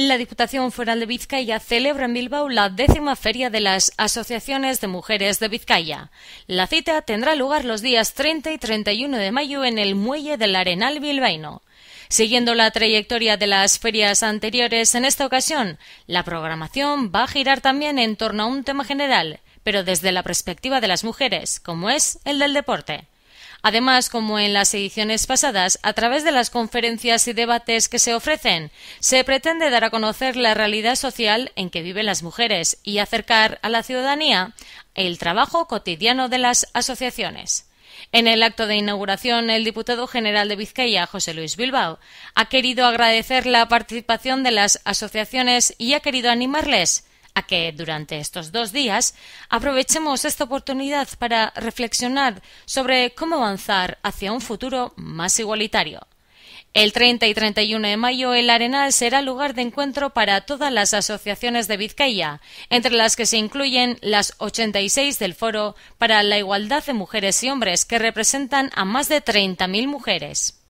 La Diputación Foral de Vizcaya celebra en Bilbao la décima feria de las Asociaciones de Mujeres de Vizcaya. La cita tendrá lugar los días 30 y 31 de mayo en el muelle del Arenal bilbaíno. Siguiendo la trayectoria de las ferias anteriores, en esta ocasión la programación va a girar también en torno a un tema general, pero desde la perspectiva de las mujeres, como es el del deporte. Además, como en las ediciones pasadas, a través de las conferencias y debates que se ofrecen, se pretende dar a conocer la realidad social en que viven las mujeres y acercar a la ciudadanía el trabajo cotidiano de las asociaciones. En el acto de inauguración, el diputado general de Vizcaya, José Luis Bilbao, ha querido agradecer la participación de las asociaciones y ha querido animarles que durante estos dos días aprovechemos esta oportunidad para reflexionar sobre cómo avanzar hacia un futuro más igualitario. El 30 y 31 de mayo el Arenal será lugar de encuentro para todas las asociaciones de Vizcaya, entre las que se incluyen las 86 del Foro para la Igualdad de Mujeres y Hombres, que representan a más de 30.000 mujeres.